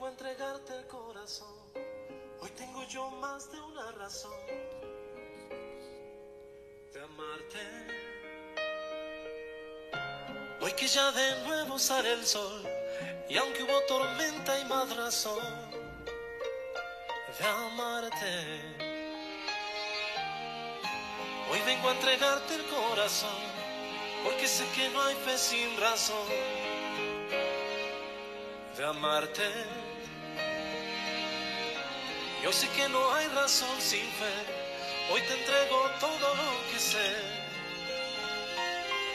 vengo a entregarte el corazón. Hoy tengo yo más de una razón de amarte. Hoy que ya de nuevo sale el sol, y aunque hubo tormenta y más razón de amarte. Hoy vengo a entregarte el corazón, porque sé que no hay fe sin razón de amarte. Yo sé que no hay razón sin fe, hoy te entrego todo lo que sé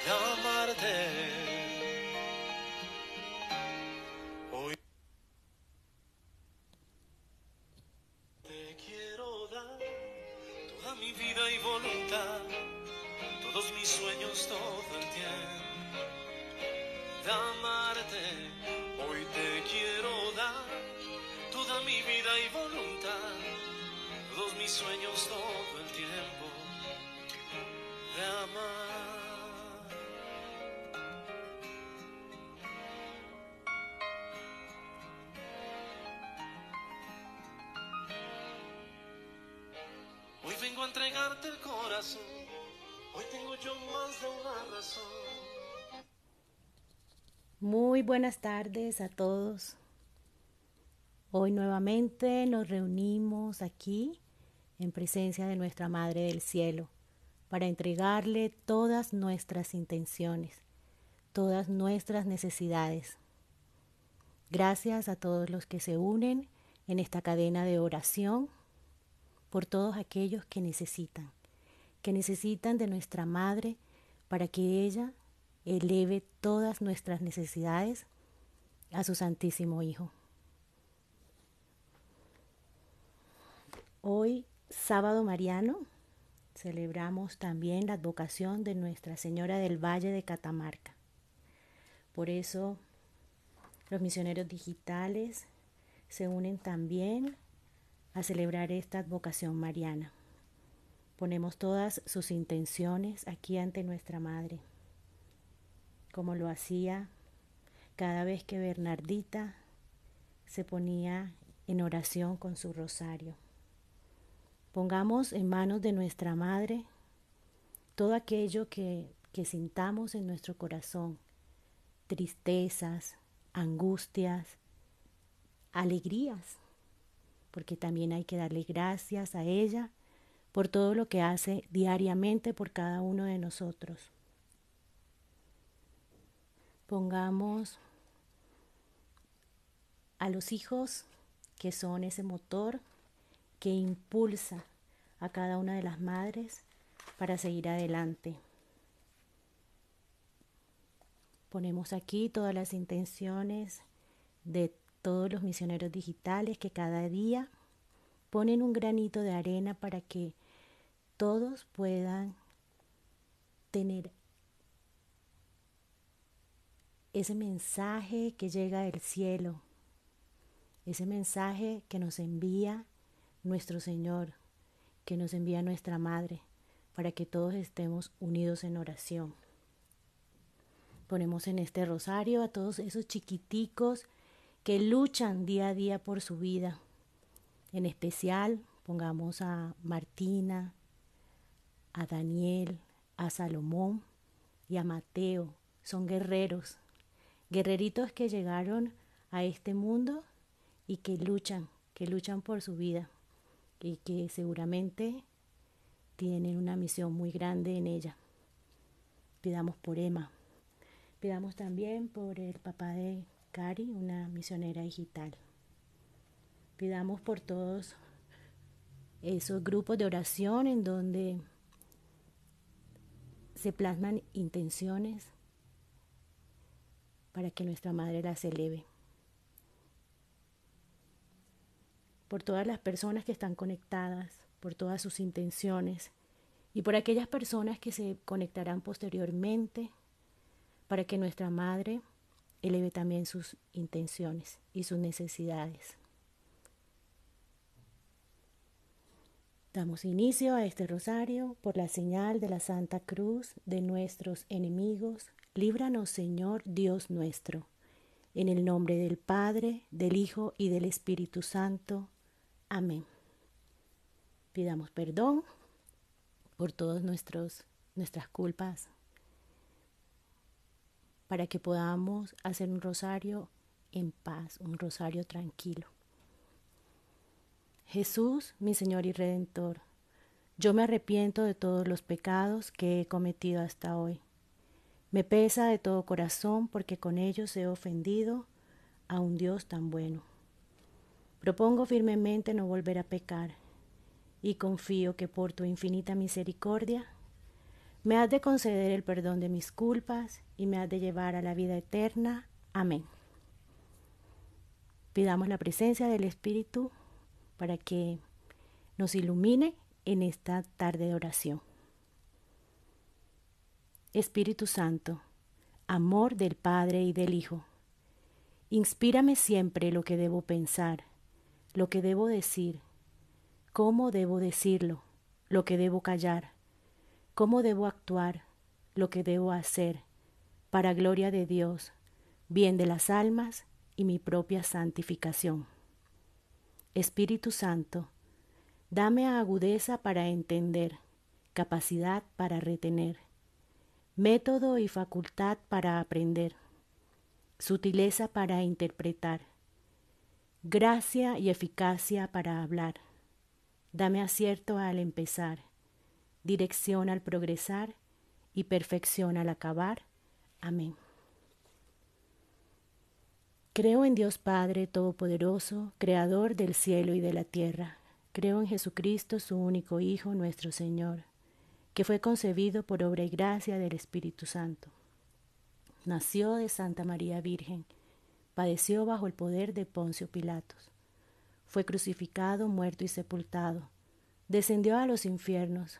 de amarte. corazón. Hoy tengo más de una Muy buenas tardes a todos. Hoy nuevamente nos reunimos aquí en presencia de nuestra Madre del Cielo para entregarle todas nuestras intenciones, todas nuestras necesidades. Gracias a todos los que se unen en esta cadena de oración por todos aquellos que necesitan, que necesitan de nuestra Madre para que ella eleve todas nuestras necesidades a su Santísimo Hijo. Hoy, sábado mariano, celebramos también la advocación de Nuestra Señora del Valle de Catamarca. Por eso, los misioneros digitales se unen también a celebrar esta advocación mariana. Ponemos todas sus intenciones aquí ante nuestra Madre, como lo hacía cada vez que Bernardita se ponía en oración con su rosario. Pongamos en manos de nuestra Madre todo aquello que, que sintamos en nuestro corazón, tristezas, angustias, alegrías porque también hay que darle gracias a ella por todo lo que hace diariamente por cada uno de nosotros. Pongamos a los hijos que son ese motor que impulsa a cada una de las madres para seguir adelante. Ponemos aquí todas las intenciones de todos los misioneros digitales que cada día ponen un granito de arena para que todos puedan tener ese mensaje que llega del cielo, ese mensaje que nos envía nuestro Señor, que nos envía nuestra Madre, para que todos estemos unidos en oración. Ponemos en este rosario a todos esos chiquiticos que luchan día a día por su vida. En especial, pongamos a Martina, a Daniel, a Salomón y a Mateo. Son guerreros, guerreritos que llegaron a este mundo y que luchan, que luchan por su vida y que seguramente tienen una misión muy grande en ella. Pidamos por Emma. Pidamos también por el papá de una misionera digital. Pidamos por todos esos grupos de oración en donde se plasman intenciones para que nuestra Madre las eleve. Por todas las personas que están conectadas, por todas sus intenciones y por aquellas personas que se conectarán posteriormente para que nuestra Madre eleve también sus intenciones y sus necesidades. Damos inicio a este rosario por la señal de la Santa Cruz de nuestros enemigos. Líbranos, Señor Dios nuestro. En el nombre del Padre, del Hijo y del Espíritu Santo. Amén. Pidamos perdón por todas nuestras culpas para que podamos hacer un rosario en paz, un rosario tranquilo. Jesús, mi Señor y Redentor, yo me arrepiento de todos los pecados que he cometido hasta hoy. Me pesa de todo corazón porque con ellos he ofendido a un Dios tan bueno. Propongo firmemente no volver a pecar y confío que por tu infinita misericordia me has de conceder el perdón de mis culpas y me has de llevar a la vida eterna. Amén. Pidamos la presencia del Espíritu para que nos ilumine en esta tarde de oración. Espíritu Santo, amor del Padre y del Hijo, inspírame siempre lo que debo pensar, lo que debo decir, cómo debo decirlo, lo que debo callar cómo debo actuar, lo que debo hacer, para gloria de Dios, bien de las almas y mi propia santificación. Espíritu Santo, dame agudeza para entender, capacidad para retener, método y facultad para aprender, sutileza para interpretar, gracia y eficacia para hablar. Dame acierto al empezar dirección al progresar y perfección al acabar. Amén. Creo en Dios Padre Todopoderoso, Creador del cielo y de la tierra. Creo en Jesucristo, su único Hijo, nuestro Señor, que fue concebido por obra y gracia del Espíritu Santo. Nació de Santa María Virgen, padeció bajo el poder de Poncio Pilatos. Fue crucificado, muerto y sepultado. Descendió a los infiernos,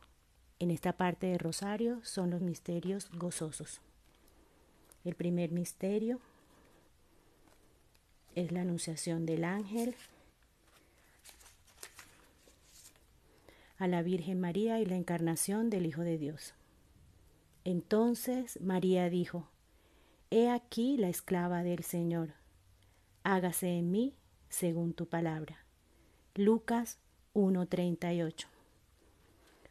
en esta parte de Rosario son los misterios gozosos. El primer misterio es la anunciación del ángel a la Virgen María y la encarnación del Hijo de Dios. Entonces María dijo, He aquí la esclava del Señor, hágase en mí según tu palabra. Lucas 1.38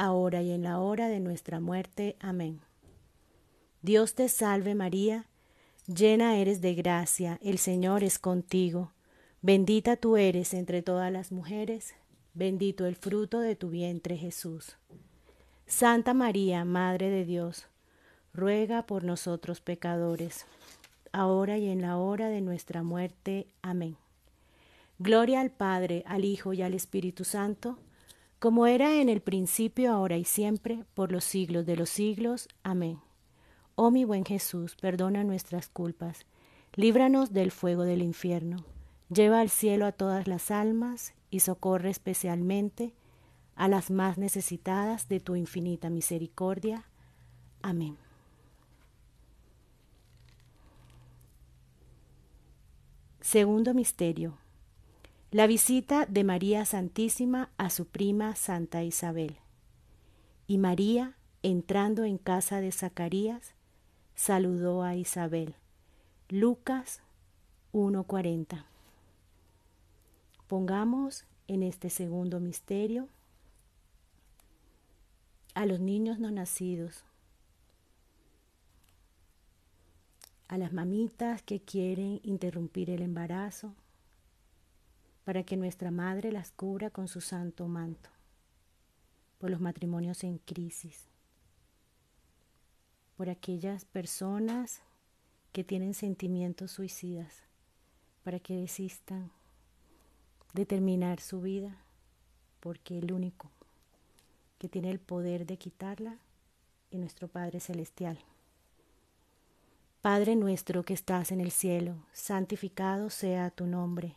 ahora y en la hora de nuestra muerte. Amén. Dios te salve María, llena eres de gracia, el Señor es contigo, bendita tú eres entre todas las mujeres, bendito el fruto de tu vientre Jesús. Santa María, Madre de Dios, ruega por nosotros pecadores, ahora y en la hora de nuestra muerte. Amén. Gloria al Padre, al Hijo y al Espíritu Santo, como era en el principio, ahora y siempre, por los siglos de los siglos. Amén. Oh mi buen Jesús, perdona nuestras culpas, líbranos del fuego del infierno, lleva al cielo a todas las almas y socorre especialmente a las más necesitadas de tu infinita misericordia. Amén. Segundo Misterio. La visita de María Santísima a su prima Santa Isabel. Y María, entrando en casa de Zacarías, saludó a Isabel. Lucas 1.40. Pongamos en este segundo misterio a los niños no nacidos, a las mamitas que quieren interrumpir el embarazo, para que nuestra Madre las cubra con su santo manto, por los matrimonios en crisis, por aquellas personas que tienen sentimientos suicidas, para que desistan de terminar su vida, porque el único que tiene el poder de quitarla es nuestro Padre Celestial. Padre nuestro que estás en el cielo, santificado sea tu nombre.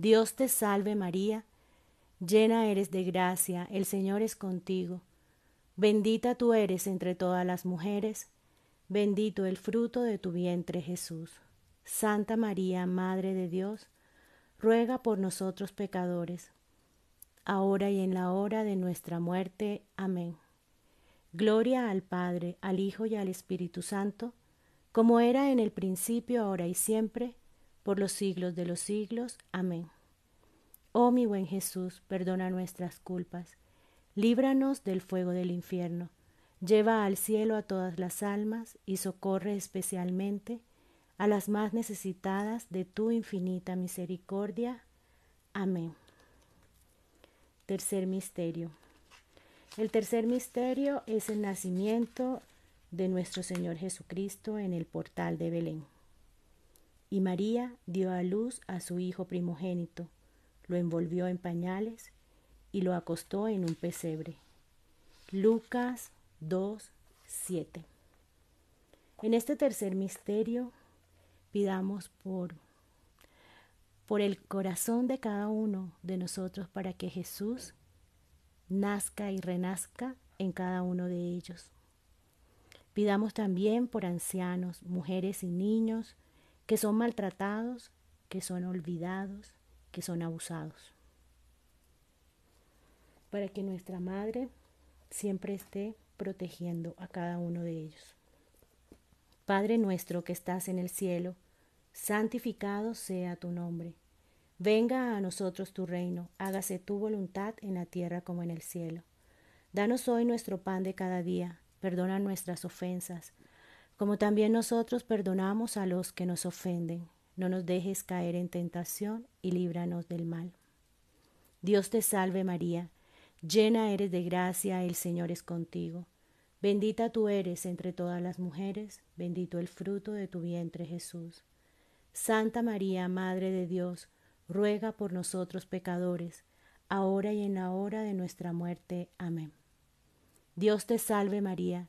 Dios te salve María, llena eres de gracia, el Señor es contigo, bendita tú eres entre todas las mujeres, bendito el fruto de tu vientre Jesús. Santa María, Madre de Dios, ruega por nosotros pecadores, ahora y en la hora de nuestra muerte. Amén. Gloria al Padre, al Hijo y al Espíritu Santo, como era en el principio, ahora y siempre, por los siglos de los siglos. Amén. Oh mi buen Jesús, perdona nuestras culpas, líbranos del fuego del infierno, lleva al cielo a todas las almas y socorre especialmente a las más necesitadas de tu infinita misericordia. Amén. Tercer misterio. El tercer misterio es el nacimiento de nuestro Señor Jesucristo en el portal de Belén. Y María dio a luz a su hijo primogénito, lo envolvió en pañales y lo acostó en un pesebre. Lucas 2, 7. En este tercer misterio pidamos por, por el corazón de cada uno de nosotros para que Jesús nazca y renazca en cada uno de ellos. Pidamos también por ancianos, mujeres y niños, que son maltratados, que son olvidados, que son abusados. Para que nuestra madre siempre esté protegiendo a cada uno de ellos. Padre nuestro que estás en el cielo, santificado sea tu nombre. Venga a nosotros tu reino, hágase tu voluntad en la tierra como en el cielo. Danos hoy nuestro pan de cada día, perdona nuestras ofensas, como también nosotros perdonamos a los que nos ofenden. No nos dejes caer en tentación y líbranos del mal. Dios te salve María, llena eres de gracia, el Señor es contigo. Bendita tú eres entre todas las mujeres, bendito el fruto de tu vientre Jesús. Santa María, Madre de Dios, ruega por nosotros pecadores, ahora y en la hora de nuestra muerte. Amén. Dios te salve María,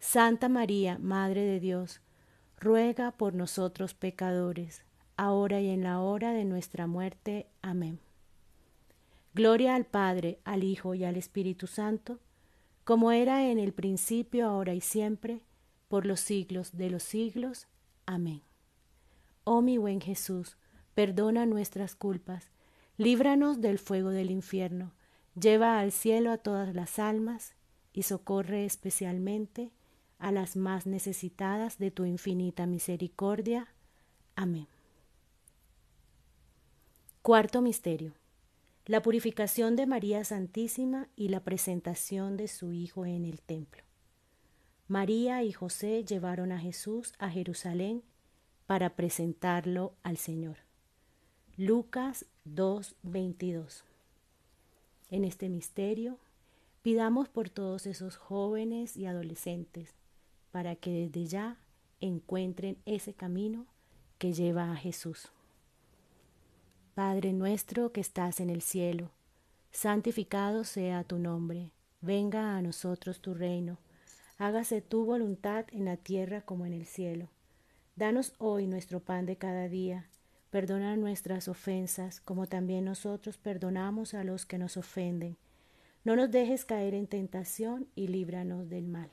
Santa María, Madre de Dios, ruega por nosotros pecadores, ahora y en la hora de nuestra muerte. Amén. Gloria al Padre, al Hijo y al Espíritu Santo, como era en el principio, ahora y siempre, por los siglos de los siglos. Amén. Oh mi buen Jesús, perdona nuestras culpas, líbranos del fuego del infierno, lleva al cielo a todas las almas y socorre especialmente a las más necesitadas de tu infinita misericordia. Amén. Cuarto misterio. La purificación de María Santísima y la presentación de su Hijo en el templo. María y José llevaron a Jesús a Jerusalén para presentarlo al Señor. Lucas 2:22. En este misterio, pidamos por todos esos jóvenes y adolescentes para que desde ya encuentren ese camino que lleva a Jesús. Padre nuestro que estás en el cielo, santificado sea tu nombre, venga a nosotros tu reino, hágase tu voluntad en la tierra como en el cielo. Danos hoy nuestro pan de cada día, perdona nuestras ofensas como también nosotros perdonamos a los que nos ofenden. No nos dejes caer en tentación y líbranos del mal.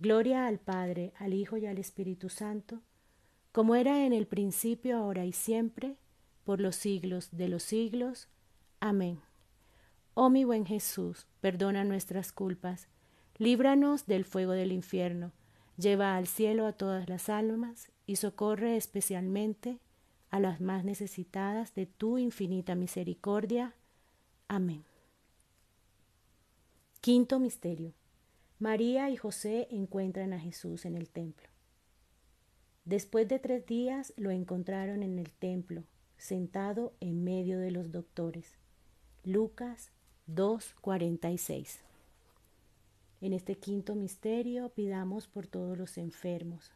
Gloria al Padre, al Hijo y al Espíritu Santo, como era en el principio, ahora y siempre, por los siglos de los siglos. Amén. Oh mi buen Jesús, perdona nuestras culpas, líbranos del fuego del infierno, lleva al cielo a todas las almas y socorre especialmente a las más necesitadas de tu infinita misericordia. Amén. Quinto Misterio. María y José encuentran a Jesús en el templo. Después de tres días lo encontraron en el templo, sentado en medio de los doctores. Lucas 2.46. En este quinto misterio pidamos por todos los enfermos.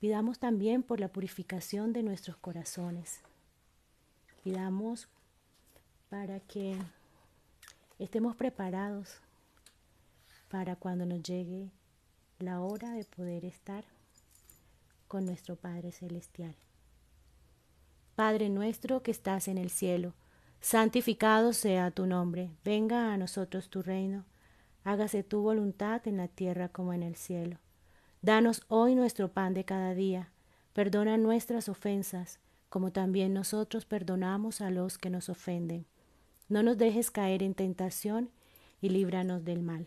Pidamos también por la purificación de nuestros corazones. Pidamos para que estemos preparados para cuando nos llegue la hora de poder estar con nuestro Padre Celestial. Padre nuestro que estás en el cielo, santificado sea tu nombre, venga a nosotros tu reino, hágase tu voluntad en la tierra como en el cielo. Danos hoy nuestro pan de cada día, perdona nuestras ofensas, como también nosotros perdonamos a los que nos ofenden. No nos dejes caer en tentación y líbranos del mal.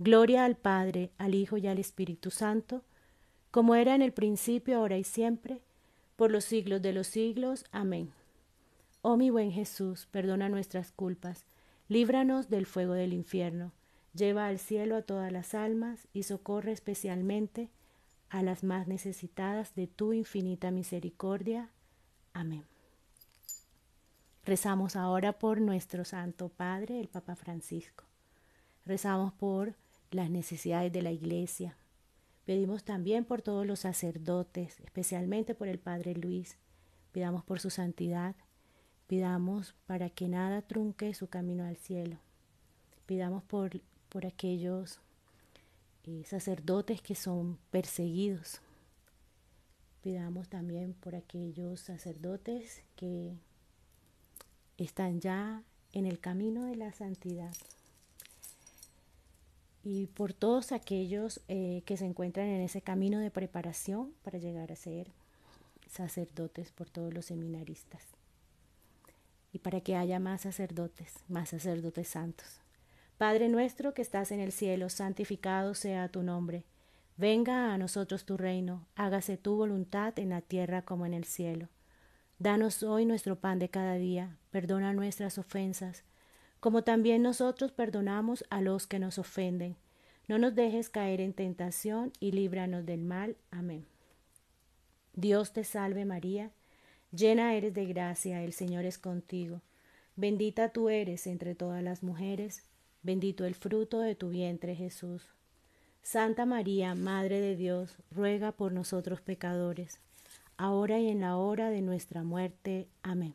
Gloria al Padre, al Hijo y al Espíritu Santo, como era en el principio, ahora y siempre, por los siglos de los siglos. Amén. Oh mi buen Jesús, perdona nuestras culpas, líbranos del fuego del infierno, lleva al cielo a todas las almas y socorre especialmente a las más necesitadas de tu infinita misericordia. Amén. Rezamos ahora por nuestro Santo Padre, el Papa Francisco. Rezamos por las necesidades de la iglesia. Pedimos también por todos los sacerdotes, especialmente por el Padre Luis. Pidamos por su santidad. Pidamos para que nada trunque su camino al cielo. Pidamos por, por aquellos eh, sacerdotes que son perseguidos. Pidamos también por aquellos sacerdotes que están ya en el camino de la santidad y por todos aquellos eh, que se encuentran en ese camino de preparación para llegar a ser sacerdotes, por todos los seminaristas. Y para que haya más sacerdotes, más sacerdotes santos. Padre nuestro que estás en el cielo, santificado sea tu nombre. Venga a nosotros tu reino, hágase tu voluntad en la tierra como en el cielo. Danos hoy nuestro pan de cada día, perdona nuestras ofensas, como también nosotros perdonamos a los que nos ofenden. No nos dejes caer en tentación y líbranos del mal. Amén. Dios te salve María, llena eres de gracia, el Señor es contigo. Bendita tú eres entre todas las mujeres, bendito el fruto de tu vientre Jesús. Santa María, Madre de Dios, ruega por nosotros pecadores, ahora y en la hora de nuestra muerte. Amén.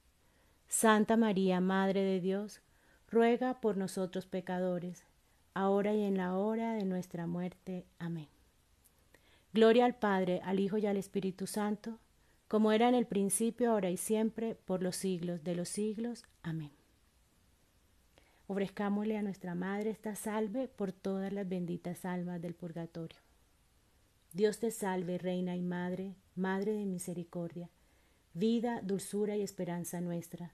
Santa María, Madre de Dios, ruega por nosotros pecadores, ahora y en la hora de nuestra muerte. Amén. Gloria al Padre, al Hijo y al Espíritu Santo, como era en el principio, ahora y siempre, por los siglos de los siglos. Amén. Ofrezcámosle a nuestra Madre esta salve por todas las benditas almas del purgatorio. Dios te salve, Reina y Madre, Madre de Misericordia, vida, dulzura y esperanza nuestra.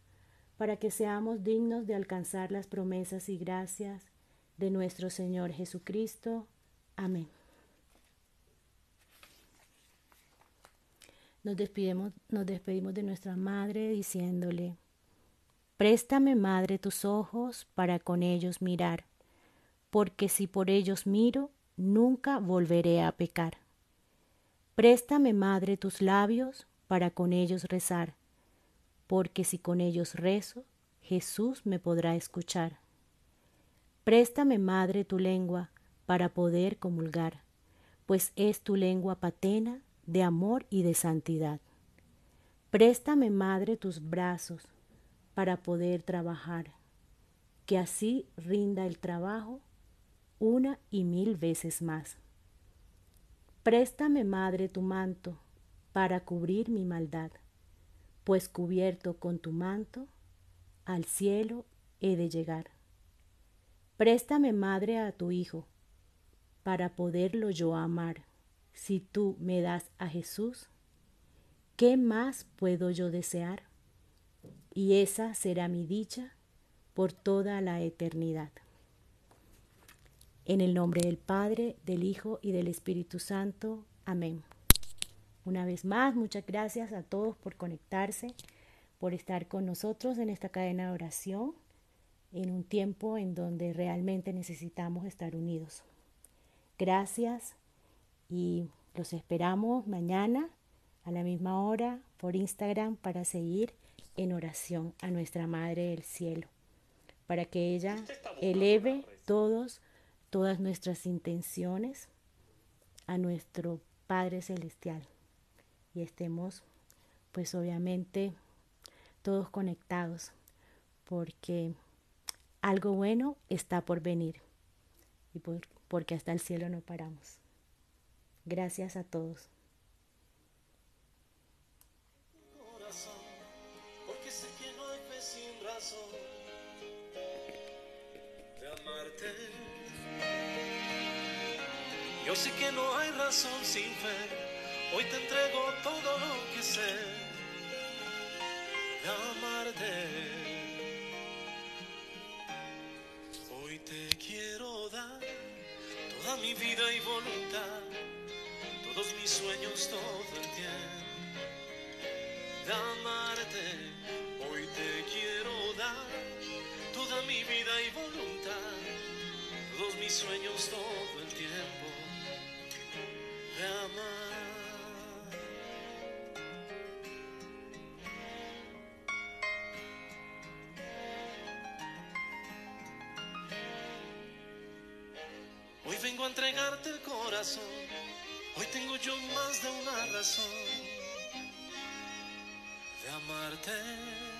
para que seamos dignos de alcanzar las promesas y gracias de nuestro Señor Jesucristo. Amén. Nos despedimos, nos despedimos de nuestra Madre diciéndole, Préstame, Madre, tus ojos para con ellos mirar, porque si por ellos miro, nunca volveré a pecar. Préstame, Madre, tus labios para con ellos rezar, porque si con ellos rezo, Jesús me podrá escuchar. Préstame, Madre, tu lengua para poder comulgar, pues es tu lengua patena de amor y de santidad. Préstame, Madre, tus brazos para poder trabajar, que así rinda el trabajo una y mil veces más. Préstame, Madre, tu manto para cubrir mi maldad pues cubierto con tu manto, al cielo he de llegar. Préstame, madre, a tu hijo, para poderlo yo amar. Si tú me das a Jesús, ¿qué más puedo yo desear? Y esa será mi dicha por toda la eternidad. En el nombre del Padre, del Hijo y del Espíritu Santo. Amén. Una vez más, muchas gracias a todos por conectarse, por estar con nosotros en esta cadena de oración, en un tiempo en donde realmente necesitamos estar unidos. Gracias y los esperamos mañana a la misma hora por Instagram para seguir en oración a nuestra Madre del Cielo, para que ella este eleve todos, todas nuestras intenciones a nuestro Padre Celestial y estemos pues obviamente todos conectados porque algo bueno está por venir y porque hasta el cielo no paramos. Gracias a todos. Yo sé que no hay razón sin fe. Hoy te entrego todo lo que sé de amarte. Hoy te quiero dar toda mi vida y voluntad, todos mis sueños, todo el tiempo de amarte. Hoy te quiero dar toda mi vida y voluntad, todos mis sueños, todo el tiempo de amarte. hoy tengo yo más de una razón de amarte.